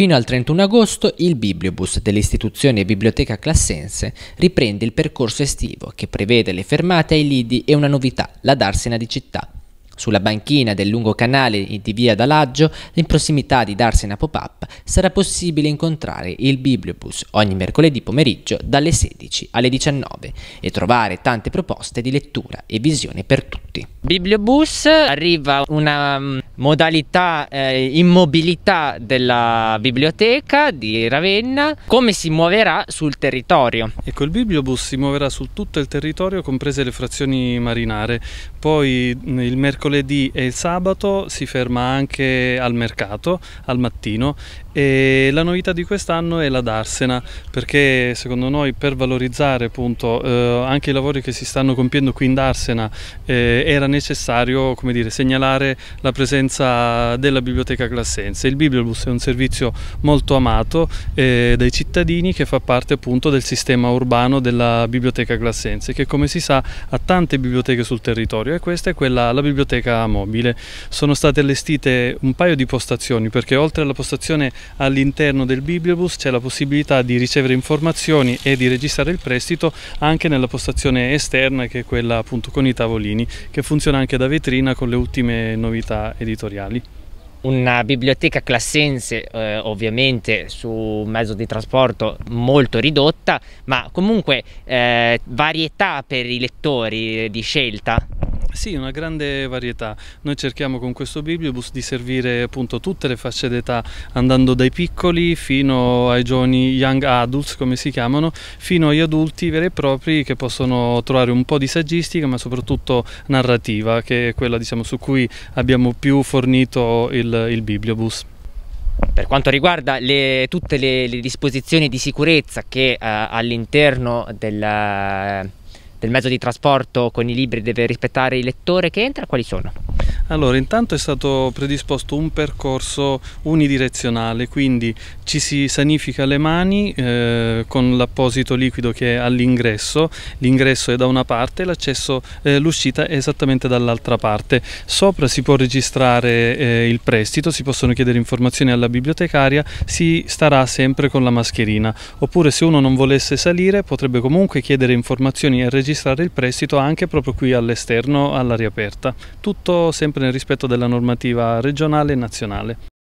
Fino al 31 agosto il Bibliobus dell'istituzione Biblioteca Classense riprende il percorso estivo che prevede le fermate ai lidi e una novità, la darsena di città. Sulla banchina del lungo canale di via D'Alaggio, in prossimità di Darsena Pop-Up, sarà possibile incontrare il Bibliobus ogni mercoledì pomeriggio dalle 16 alle 19 e trovare tante proposte di lettura e visione per tutti. Bibliobus arriva una mm, modalità eh, immobilità della biblioteca di Ravenna, come si muoverà sul territorio. Ecco, il bibliobus si muoverà su tutto il territorio, comprese le frazioni marinare. Poi il mercoledì e il sabato si ferma anche al mercato, al mattino, e la novità di quest'anno è la Darsena, perché secondo noi per valorizzare appunto eh, anche i lavori che si stanno compiendo qui in Darsena eh, era necessario, come dire, segnalare la presenza presenza della biblioteca classense. Il Bibliobus è un servizio molto amato eh, dai cittadini che fa parte appunto del sistema urbano della biblioteca classense che come si sa ha tante biblioteche sul territorio e questa è quella, la biblioteca mobile. Sono state allestite un paio di postazioni perché oltre alla postazione all'interno del Bibliobus c'è la possibilità di ricevere informazioni e di registrare il prestito anche nella postazione esterna che è quella appunto con i tavolini che funziona anche da vetrina con le ultime novità editoriali editoriali? Una biblioteca classense eh, ovviamente su un mezzo di trasporto molto ridotta, ma comunque eh, varietà per i lettori di scelta sì, una grande varietà. Noi cerchiamo con questo bibliobus di servire appunto tutte le fasce d'età, andando dai piccoli fino ai giovani young adults, come si chiamano, fino agli adulti veri e propri che possono trovare un po' di saggistica, ma soprattutto narrativa, che è quella diciamo, su cui abbiamo più fornito il, il bibliobus. Per quanto riguarda le, tutte le, le, disposizioni di sicurezza che eh, all'interno della del mezzo di trasporto con i libri deve rispettare il lettore che entra, quali sono? Allora, intanto è stato predisposto un percorso unidirezionale, quindi ci si sanifica le mani eh, con l'apposito liquido che è all'ingresso, l'ingresso è da una parte l'accesso, eh, l'uscita è esattamente dall'altra parte. Sopra si può registrare eh, il prestito, si possono chiedere informazioni alla bibliotecaria, si starà sempre con la mascherina, oppure se uno non volesse salire potrebbe comunque chiedere informazioni e registrare il prestito anche proprio qui all'esterno, all'aria aperta. Tutto sempre sempre nel rispetto della normativa regionale e nazionale.